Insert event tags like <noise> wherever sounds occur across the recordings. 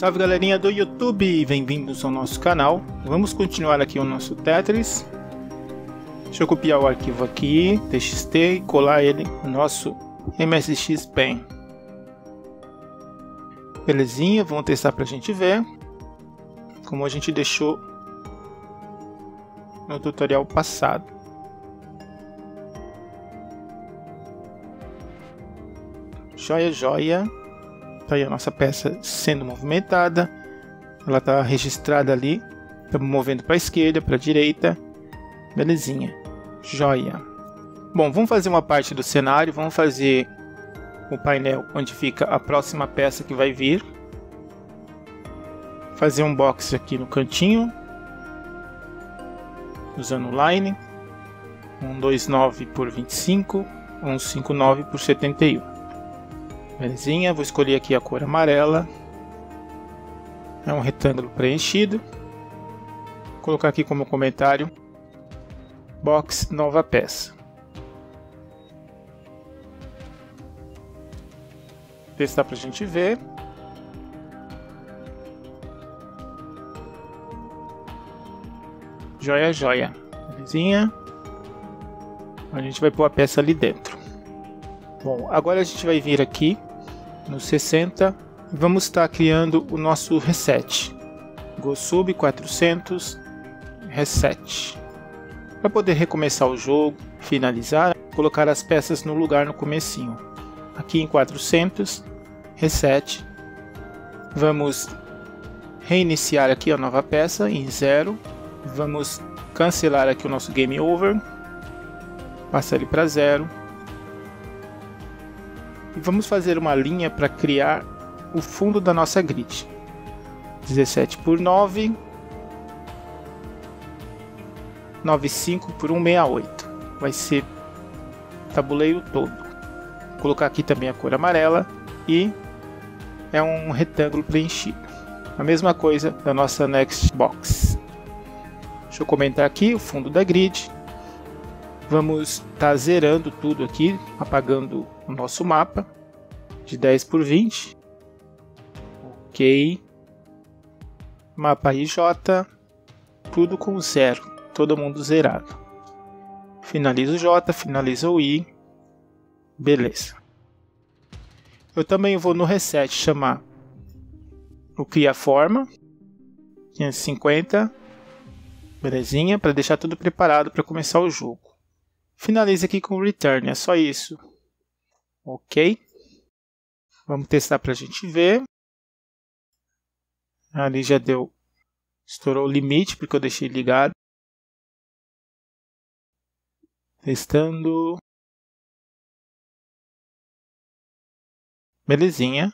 Salve galerinha do YouTube, bem-vindos ao nosso canal. Vamos continuar aqui o nosso Tetris. Deixa eu copiar o arquivo aqui, txt, e colar ele no nosso MSX Pen. Belezinha, vamos testar para a gente ver. Como a gente deixou no tutorial passado. Joia, joia tá aí a nossa peça sendo movimentada, ela está registrada ali, estamos movendo para a esquerda, para a direita, belezinha, joia. Bom, vamos fazer uma parte do cenário, vamos fazer o painel onde fica a próxima peça que vai vir, fazer um box aqui no cantinho, usando o line, 129 por 25, 159 por 71 belezinha, vou escolher aqui a cor amarela. É um retângulo preenchido. Vou colocar aqui como comentário box nova peça. Testar para a gente ver. Joia, joia. Belezinha. A gente vai pôr a peça ali dentro. Bom, agora a gente vai vir aqui no 60 vamos estar criando o nosso reset. GoSub 400 reset. Para poder recomeçar o jogo, finalizar, colocar as peças no lugar no comecinho. Aqui em 400 reset. Vamos reiniciar aqui a nova peça em 0. Vamos cancelar aqui o nosso game over. Passar ele para 0 vamos fazer uma linha para criar o fundo da nossa grid. 17 por 9, 95 por 168. Vai ser tabuleiro todo. Vou colocar aqui também a cor amarela e é um retângulo preenchido. A mesma coisa da nossa next box. Deixa eu comentar aqui o fundo da grid. Vamos estar tá zerando tudo aqui, apagando o nosso mapa de 10 por 20. Ok. Mapa IJ, tudo com zero, todo mundo zerado. Finaliza o J, finaliza o I. Beleza. Eu também vou no reset chamar o cria forma 550. Belezinha, para deixar tudo preparado para começar o jogo. Finaliza aqui com return, é só isso. Ok. Vamos testar para a gente ver. Ali já deu, estourou o limite porque eu deixei ligado. Testando. Belezinha.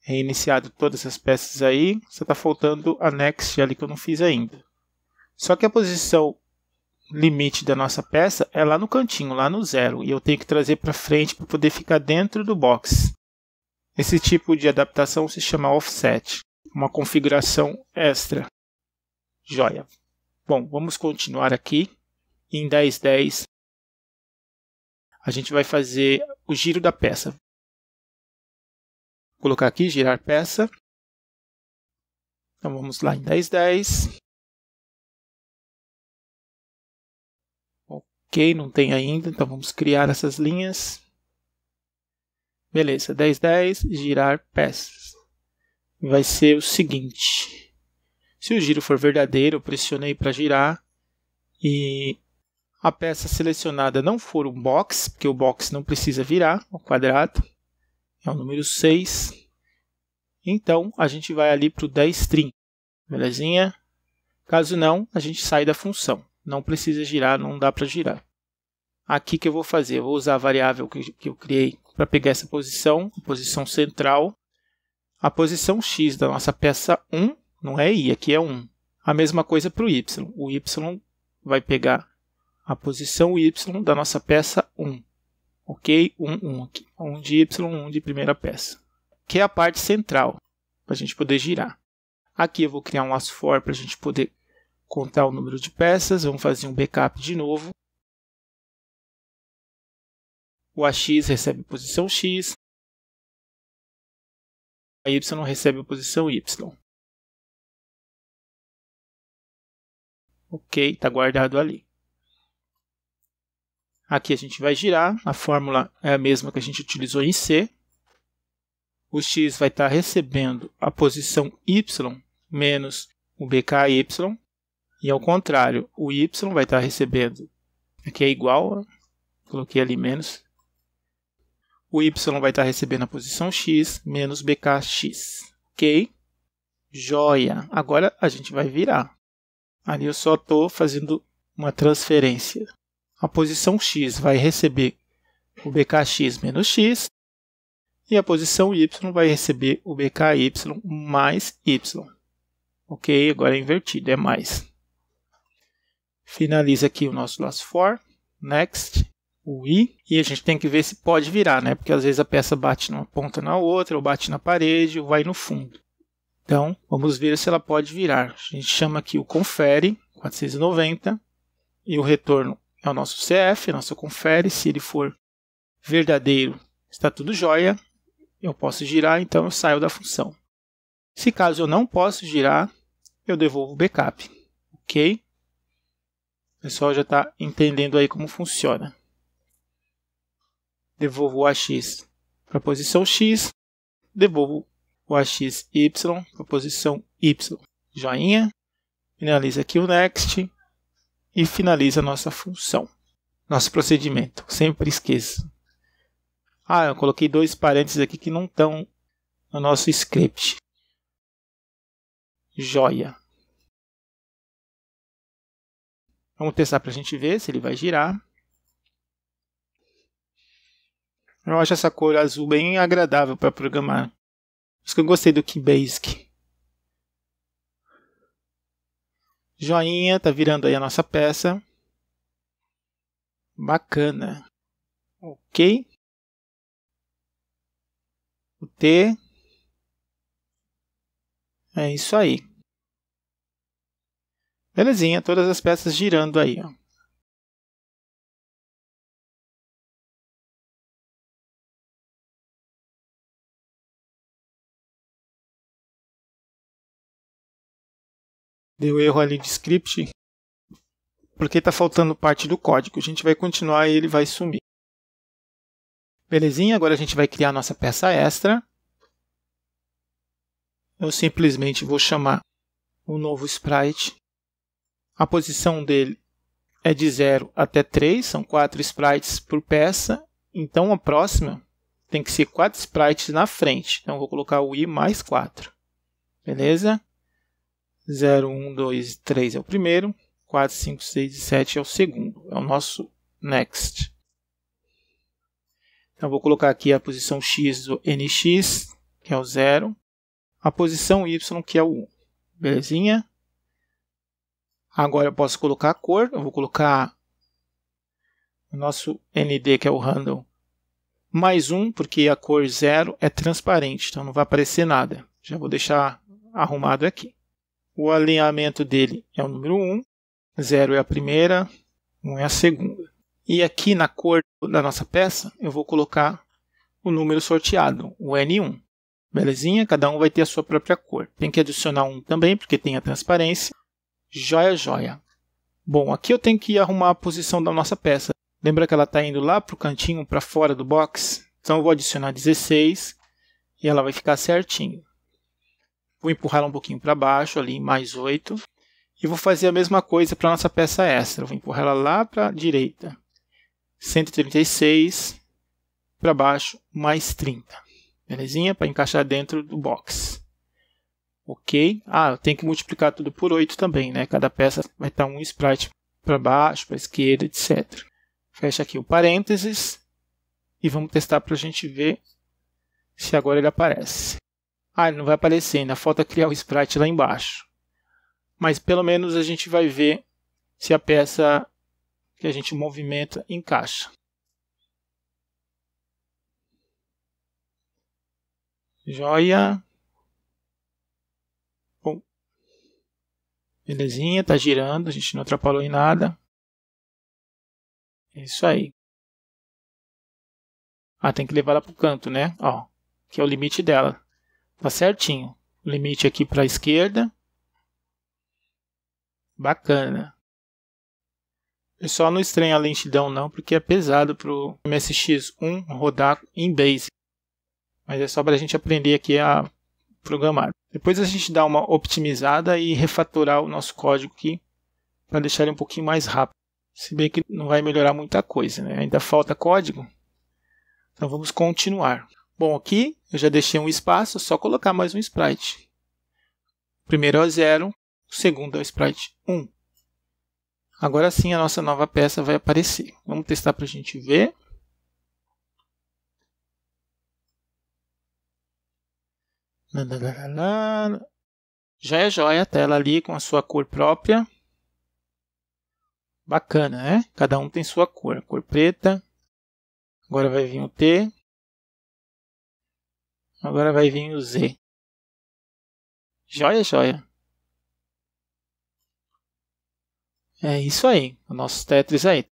Reiniciado é todas as peças aí. Só está faltando a next ali que eu não fiz ainda. Só que a posição limite da nossa peça é lá no cantinho, lá no zero, e eu tenho que trazer para frente para poder ficar dentro do box. Esse tipo de adaptação se chama offset, uma configuração extra. Joia. Bom, vamos continuar aqui em 1010. a gente vai fazer o giro da peça. Vou colocar aqui girar peça. Então vamos lá em 1010. 10. Ok, não tem ainda, então vamos criar essas linhas. Beleza, 10, 10, girar peças. Vai ser o seguinte. Se o giro for verdadeiro, eu pressionei para girar e a peça selecionada não for um box, porque o box não precisa virar, o quadrado é o número 6. Então, a gente vai ali para o 10 string, belezinha? Caso não, a gente sai da função. Não precisa girar, não dá para girar. Aqui que eu vou fazer, eu vou usar a variável que, que eu criei para pegar essa posição, posição central, a posição x da nossa peça 1, não é i, aqui é 1. A mesma coisa para o y, o y vai pegar a posição y da nossa peça 1, ok? 1, 1 aqui, 1 de y, 1 de primeira peça, que é a parte central, para a gente poder girar. Aqui eu vou criar um aço for para a gente poder contar o número de peças, vamos fazer um backup de novo. O AX recebe a posição X, a Y recebe a posição Y. Ok, está guardado ali. Aqui a gente vai girar, a fórmula é a mesma que a gente utilizou em C. O X vai estar tá recebendo a posição Y menos o BKY, e ao contrário, o y vai estar recebendo. Aqui é igual, coloquei ali menos. O y vai estar recebendo a posição x menos bkx. Ok? Joia! Agora a gente vai virar. Ali eu só estou fazendo uma transferência. A posição x vai receber o bkx menos x e a posição y vai receber o bky mais y. Ok? Agora é invertido, é mais. Finaliza aqui o nosso last for, next, o i, e a gente tem que ver se pode virar, né? Porque às vezes a peça bate numa ponta na outra, ou bate na parede, ou vai no fundo. Então, vamos ver se ela pode virar. A gente chama aqui o confere 490 e o retorno é o nosso CF, nosso confere. Se ele for verdadeiro, está tudo jóia. Eu posso girar, então eu saio da função. Se caso eu não posso girar, eu devolvo o backup. Ok? pessoal já está entendendo aí como funciona. Devolvo o AX para a posição X, devolvo o AXY para a posição Y. Joinha, finaliza aqui o Next e finaliza a nossa função, nosso procedimento. Sempre esqueço. Ah, eu coloquei dois parênteses aqui que não estão no nosso script. Joia. Vamos testar para a gente ver se ele vai girar. Eu acho essa cor azul bem agradável para programar. Por isso que eu gostei do Keybasic. Joinha, tá virando aí a nossa peça. Bacana. Ok. O T. É isso aí. Belezinha, todas as peças girando aí. Ó. Deu erro ali de script, porque está faltando parte do código. A gente vai continuar e ele vai sumir. Belezinha, agora a gente vai criar nossa peça extra. Eu simplesmente vou chamar um novo sprite a posição dele é de 0 até 3, são 4 sprites por peça. Então a próxima tem que ser 4 sprites na frente. Então vou colocar o i mais 4. Beleza? 0, 1, 2, 3 é o primeiro. 4, 5, 6 e 7 é o segundo. É o nosso next. Então vou colocar aqui a posição x do nx, que é o 0. A posição y, que é o 1. Belezinha? Agora eu posso colocar a cor, eu vou colocar o nosso ND, que é o handle, mais um, porque a cor zero é transparente, então não vai aparecer nada. Já vou deixar arrumado aqui. O alinhamento dele é o número 1, 0 é a primeira, 1 um é a segunda. E aqui na cor da nossa peça, eu vou colocar o número sorteado, o N1. Belezinha? Cada um vai ter a sua própria cor. Tem que adicionar um também, porque tem a transparência. Joia, joia. Bom, aqui eu tenho que arrumar a posição da nossa peça. Lembra que ela está indo lá para o cantinho, para fora do box? Então eu vou adicionar 16 e ela vai ficar certinho. Vou empurrar ela um pouquinho para baixo, ali mais 8. E vou fazer a mesma coisa para nossa peça extra. Vou empurrar ela lá para a direita. 136 para baixo, mais 30. Belezinha? Para encaixar dentro do box ok. Ah, tem que multiplicar tudo por 8 também, né? Cada peça vai estar um sprite para baixo, para esquerda, etc. Fecha aqui o parênteses e vamos testar para a gente ver se agora ele aparece. Ah, ele não vai aparecer, ainda falta criar o sprite lá embaixo. Mas pelo menos a gente vai ver se a peça que a gente movimenta encaixa. Joia. Belezinha, tá girando, a gente não atrapalhou em nada. É isso aí. Ah, tem que levar ela pro canto, né? Ó, que é o limite dela. Tá certinho. Limite aqui para a esquerda. Bacana. Pessoal, é não estranha a lentidão não, porque é pesado pro MSX1 rodar em base. Mas é só para a gente aprender aqui a programar. Depois a gente dá uma optimizada e refatorar o nosso código aqui para deixar ele um pouquinho mais rápido. Se bem que não vai melhorar muita coisa, né? ainda falta código. Então vamos continuar. Bom, aqui eu já deixei um espaço, só colocar mais um sprite. O primeiro é o 0, o segundo é o sprite 1. Um. Agora sim a nossa nova peça vai aparecer. Vamos testar para a gente ver. Já é joia a tela ali com a sua cor própria. Bacana, né? Cada um tem sua cor. Cor preta. Agora vai vir o T. Agora vai vir o Z. Joia, joia. É isso aí. O nosso Tetris aí.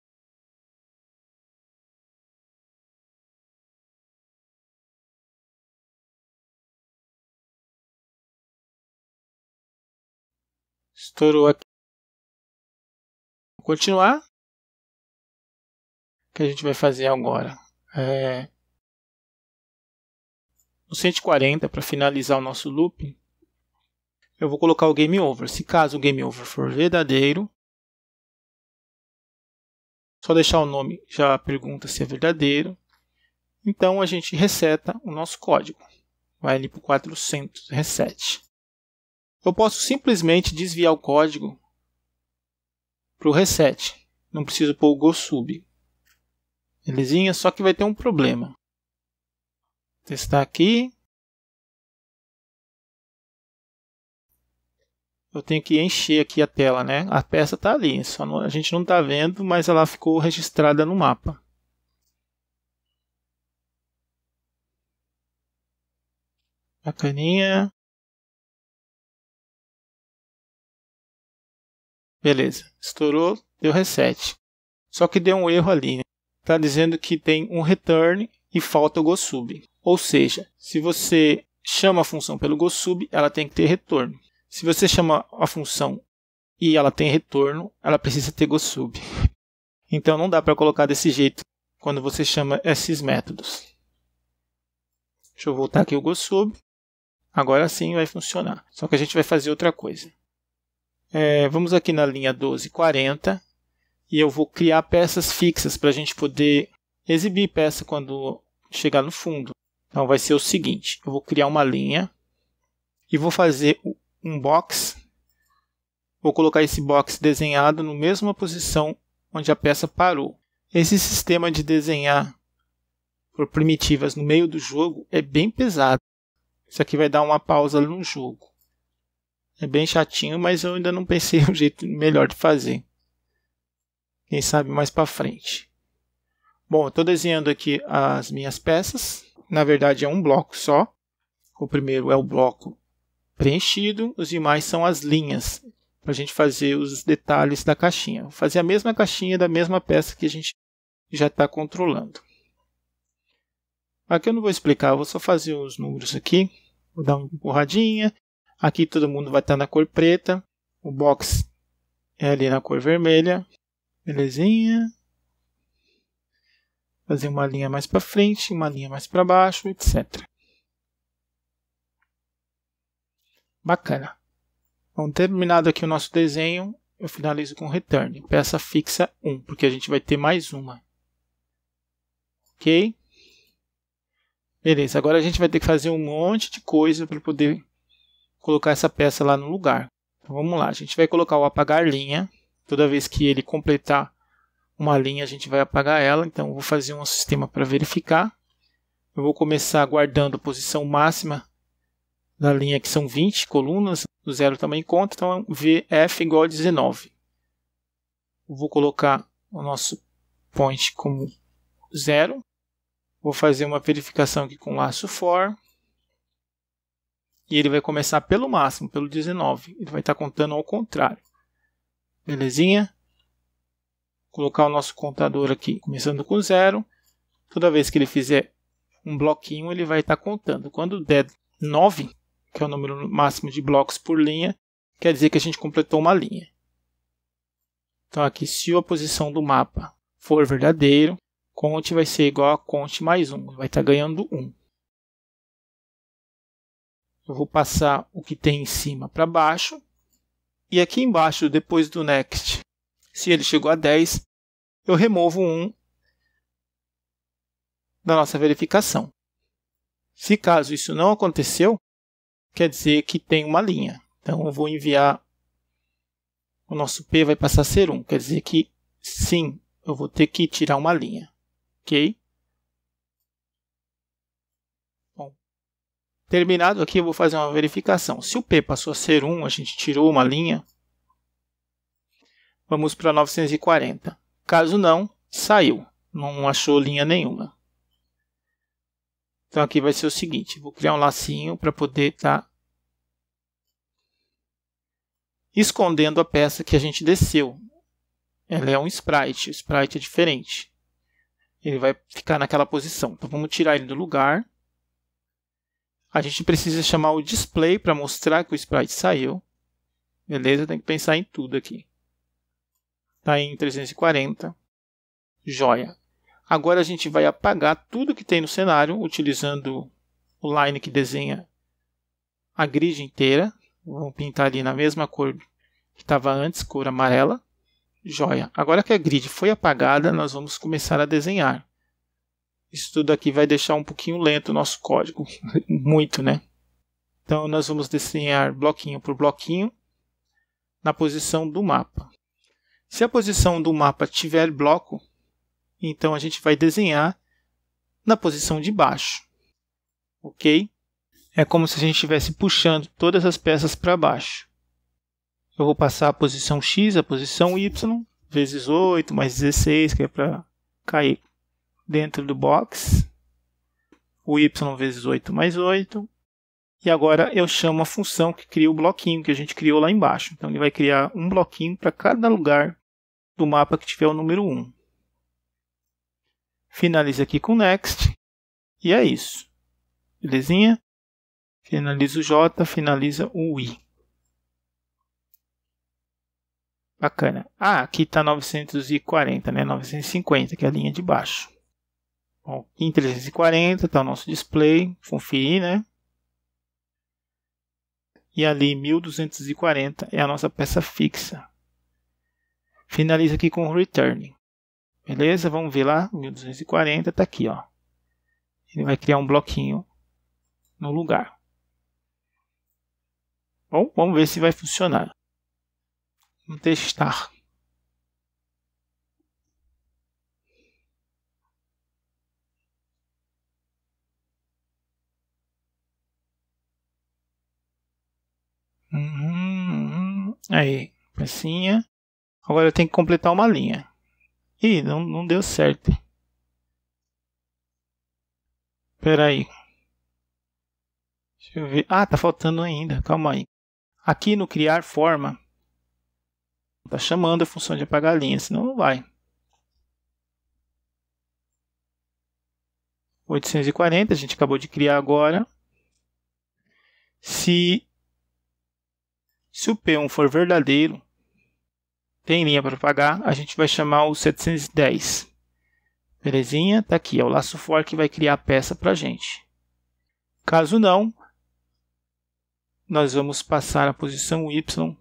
estourou aqui. Vou continuar. O que a gente vai fazer agora? É... No 140, para finalizar o nosso loop, eu vou colocar o game over. Se caso o game over for verdadeiro, só deixar o nome já pergunta se é verdadeiro. Então a gente reseta o nosso código. Vai ali para o 400, reset eu posso simplesmente desviar o código para o reset. Não preciso pôr o Sub. Belezinha? Só que vai ter um problema. Vou testar aqui. Eu tenho que encher aqui a tela, né? A peça está ali, só não, a gente não está vendo, mas ela ficou registrada no mapa. Bacaninha. Beleza, estourou, deu reset. Só que deu um erro ali, né? Tá dizendo que tem um return e falta o GoSub. Ou seja, se você chama a função pelo GoSub, ela tem que ter retorno. Se você chama a função e ela tem retorno, ela precisa ter GoSub. <laughs> Então não dá para colocar desse jeito quando você chama esses métodos. Deixa eu voltar aqui o GoSub. Agora sim vai funcionar. Só que a gente vai fazer outra coisa. É, vamos aqui na linha 1240 e eu vou criar peças fixas para a gente poder exibir peça quando chegar no fundo. Então vai ser o seguinte, eu vou criar uma linha e vou fazer um box. Vou colocar esse box desenhado na mesma posição onde a peça parou. Esse sistema de desenhar por primitivas no meio do jogo é bem pesado. Isso aqui vai dar uma pausa no jogo. É bem chatinho, mas eu ainda não pensei <laughs> um jeito melhor de fazer. Quem sabe mais para frente. Bom, estou desenhando aqui as minhas peças. Na verdade é um bloco só. O primeiro é o bloco preenchido, os demais são as linhas para a gente fazer os detalhes da caixinha. Vou fazer a mesma caixinha da mesma peça que a gente já está controlando. Aqui eu não vou explicar, eu vou só fazer os números aqui. Vou dar uma empurradinha, Aqui todo mundo vai estar tá na cor preta. O box é ali na cor vermelha. Belezinha. Fazer uma linha mais para frente, uma linha mais para baixo, etc. Bacana. Bom, terminado aqui o nosso desenho, eu finalizo com return, peça fixa 1, porque a gente vai ter mais uma. Ok? Beleza, agora a gente vai ter que fazer um monte de coisa para poder colocar essa peça lá no lugar. Então vamos lá, a gente vai colocar o apagar linha. Toda vez que ele completar uma linha, a gente vai apagar ela. Então vou fazer um sistema para verificar. Eu vou começar guardando a posição máxima da linha, que são 20 colunas. O zero também conta, então é VF igual a 19. Eu vou colocar o nosso point como zero. Vou fazer uma verificação aqui com laço for. E ele vai começar pelo máximo, pelo 19. Ele vai estar tá contando ao contrário. Belezinha? Colocar o nosso contador aqui, começando com zero. Toda vez que ele fizer um bloquinho, ele vai estar tá contando. Quando der 9, que é o número máximo de blocos por linha, quer dizer que a gente completou uma linha. Então aqui, se a posição do mapa for verdadeiro, conte vai ser igual a conte mais 1, vai estar tá ganhando 1 eu vou passar o que tem em cima para baixo. E aqui embaixo, depois do next, se ele chegou a 10, eu removo um da nossa verificação. Se caso isso não aconteceu, quer dizer que tem uma linha. Então eu vou enviar o nosso p vai passar a ser 1, quer dizer que sim, eu vou ter que tirar uma linha, OK? Terminado aqui, eu vou fazer uma verificação. Se o P passou a ser 1, a gente tirou uma linha. Vamos para 940. Caso não, saiu. Não achou linha nenhuma. Então, aqui vai ser o seguinte. Vou criar um lacinho para poder estar tá escondendo a peça que a gente desceu. Ela é um sprite. O sprite é diferente. Ele vai ficar naquela posição. Então, vamos tirar ele do lugar. A gente precisa chamar o display para mostrar que o sprite saiu. Beleza? Tem que pensar em tudo aqui. Está em 340. Joia. Agora a gente vai apagar tudo que tem no cenário utilizando o line que desenha a grid inteira. Vamos pintar ali na mesma cor que estava antes, cor amarela. Joia. Agora que a grid foi apagada, nós vamos começar a desenhar isso tudo aqui vai deixar um pouquinho lento o nosso código, <laughs> muito, né? Então nós vamos desenhar bloquinho por bloquinho na posição do mapa. Se a posição do mapa tiver bloco, então a gente vai desenhar na posição de baixo, ok? É como se a gente estivesse puxando todas as peças para baixo. Eu vou passar a posição X, a posição Y, vezes 8, mais 16, que é para cair dentro do box, o y vezes 8 mais 8, e agora eu chamo a função que cria o bloquinho que a gente criou lá embaixo. Então ele vai criar um bloquinho para cada lugar do mapa que tiver o número 1. Finalizo aqui com next e é isso. Belezinha? Finaliza o J, finaliza o I. Bacana. Ah, aqui está 940, né? 950, que é a linha de baixo. Bom, em 340 está o nosso display, conferir, né? E ali 1240 é a nossa peça fixa. Finaliza aqui com return. Beleza? Vamos ver lá, 1240 está aqui, ó. Ele vai criar um bloquinho no lugar. Bom, vamos ver se vai funcionar. Vamos testar. Uhum, aí, pecinha. Agora eu tenho que completar uma linha. Ih, não, não deu certo. Pera aí. Deixa eu ver. Ah, tá faltando ainda. Calma aí. Aqui no criar forma, tá chamando a função de apagar a linha, senão não vai. 840, a gente acabou de criar agora. Se se o P1 for verdadeiro, tem linha para pagar, a gente vai chamar o 710. Belezinha? Tá aqui, é o laço for que vai criar a peça para a gente. Caso não, nós vamos passar a posição Y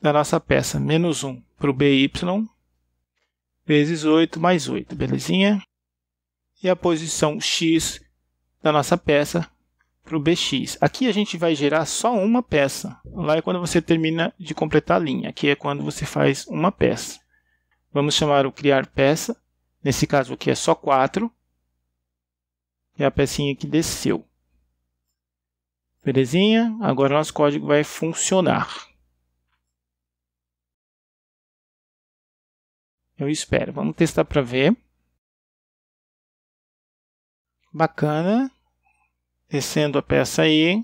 da nossa peça, menos 1 para o BY, vezes 8 mais 8, belezinha? E a posição X da nossa peça para o BX. Aqui a gente vai gerar só uma peça. Lá é quando você termina de completar a linha. Aqui é quando você faz uma peça. Vamos chamar o criar peça. Nesse caso aqui é só 4. É a pecinha que desceu. Belezinha? Agora nosso código vai funcionar. Eu espero. Vamos testar para ver. Bacana descendo a peça aí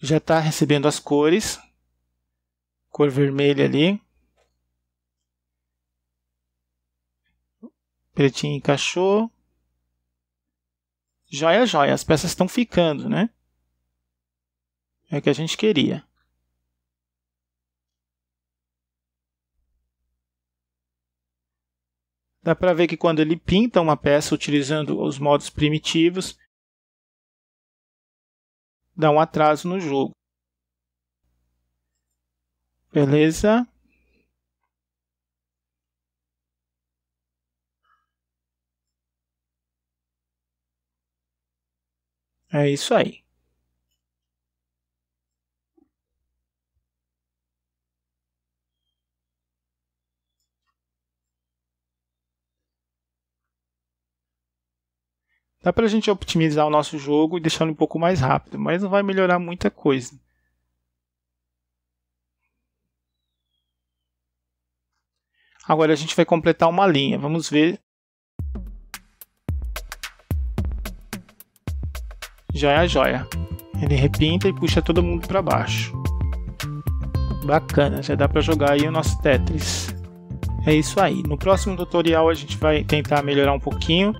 Já está recebendo as cores, cor vermelha ali. Pretinho encaixou. Joia, joia, as peças estão ficando, né? É o que a gente queria. Dá para ver que quando ele pinta uma peça utilizando os modos primitivos, dá um atraso no jogo. Beleza? É isso aí. Dá pra gente optimizar o nosso jogo e deixar ele um pouco mais rápido, mas não vai melhorar muita coisa. Agora a gente vai completar uma linha. Vamos ver. Joia, é joia. Ele repinta e puxa todo mundo para baixo. Bacana, já dá para jogar aí o nosso Tetris. É isso aí. No próximo tutorial a gente vai tentar melhorar um pouquinho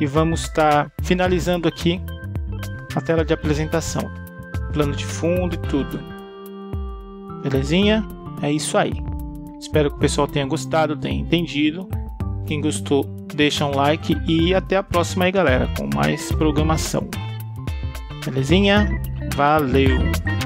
e vamos estar tá finalizando aqui a tela de apresentação. Plano de fundo e tudo. Belezinha? É isso aí. Espero que o pessoal tenha gostado, tenha entendido. Quem gostou, deixa um like e até a próxima aí, galera, com mais programação. Belezinha? Valeu!